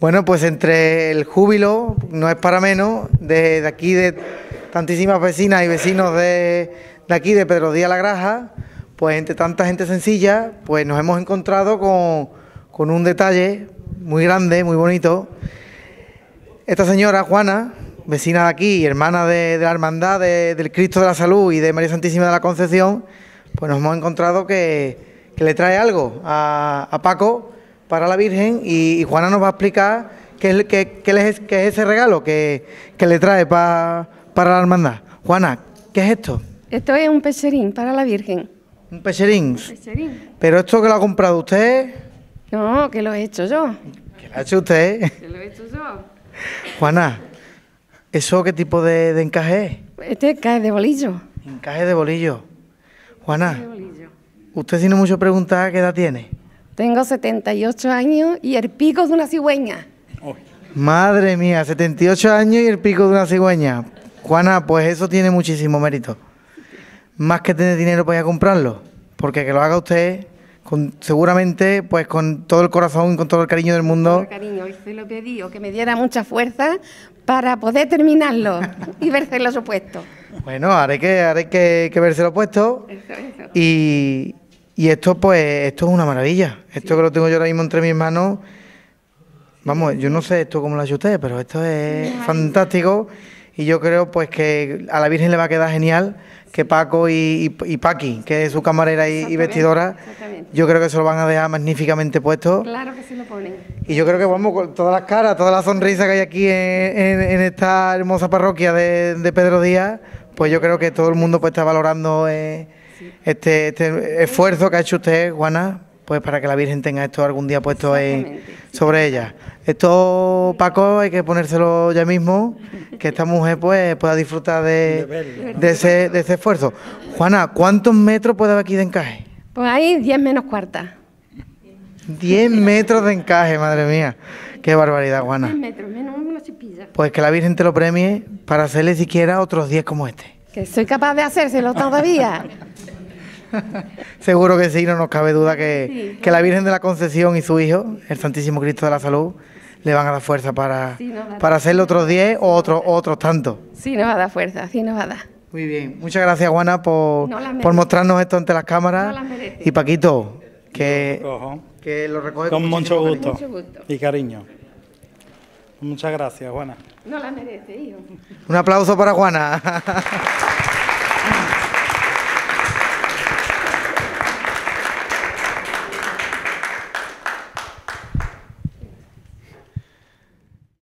Bueno, pues entre el júbilo, no es para menos, de, aquí de tantísimas vecinas y vecinos de, aquí, de Pedro Díaz La Graja, pues entre tanta gente sencilla, pues nos hemos encontrado con, un detalle muy grande, muy bonito. Esta señora, Juana, vecina de aquí, hermana de, la Hermandad del Cristo de la Salud y de María Santísima de la Concepción, pues nos hemos encontrado que, le trae algo a Paco para la Virgen y, Juana nos va a explicar qué es, qué, es, ese regalo que, le trae para la hermandad. Juana, ¿qué es esto? Esto es un pecherín para la Virgen. ¿Un pecherín? Un pecherín. ¿Pero esto que lo ha comprado usted? No, que lo he hecho yo. ¿Que lo ha hecho usted? Que lo he hecho yo. Juana, ¿eso qué tipo de, encaje es? Este encaje de bolillo. Encaje de bolillo. Juana, usted tiene mucho preguntas, ¿qué edad tiene? Tengo 78 años y el pico de una cigüeña. Madre mía, 78 años y el pico de una cigüeña. Juana, pues eso tiene muchísimo mérito. Más que tener dinero para ir comprarlo. Porque que lo haga usted, seguramente, pues con todo el corazón y con todo el cariño del mundo. Todo cariño, se lo pedí, que me diera mucha fuerza para poder terminarlo y verse lo opuestos. Bueno, haré que, haré que, que verse lo puesto. Y, y esto, pues, esto es una maravilla. Esto que lo tengo yo ahora mismo entre mis manos, vamos, yo no sé esto cómo lo ha usted, pero esto es fantástico. Y yo creo, pues, que a la Virgen le va a quedar genial que Paco y, y, que es su camarera y, vestidora, yo creo que se lo van a dejar magníficamente puesto. Claro que sí lo ponen. Y yo creo que, vamos, con todas las caras, toda la sonrisa que hay aquí en, esta hermosa parroquia de, Pedro Díaz, pues yo creo que todo el mundo pues está valorando... Eh, este, este, esfuerzo que ha hecho usted, Juana, pues para que la Virgen tenga esto algún día puesto ahí sobre ella. Esto, Paco, hay que ponérselo ya mismo, que esta mujer pues pueda disfrutar de, de, ese, esfuerzo. Juana, ¿cuántos metros puede haber aquí de encaje? Pues hay 10 menos cuarta. 10 metros de encaje, madre mía. Qué barbaridad, Juana. 10 metros, menos Pues que la Virgen te lo premie para hacerle siquiera otros 10 como este. Que soy capaz de hacérselo todavía. Seguro que sí, no nos cabe duda que, la Virgen de la Concesión y su Hijo, el Santísimo Cristo de la Salud, le van a dar fuerza para, para hacerle otros 10 o otros otros tantos. Sí, nos va a dar fuerza, sí nos va a dar. Muy bien, muchas gracias Juana por, mostrarnos esto ante las cámaras. y Paquito, que, lo que recoge con, mucho, gusto. mucho gusto y cariño. Muchas gracias, Juana. No la merece, hijo. Un aplauso para Juana.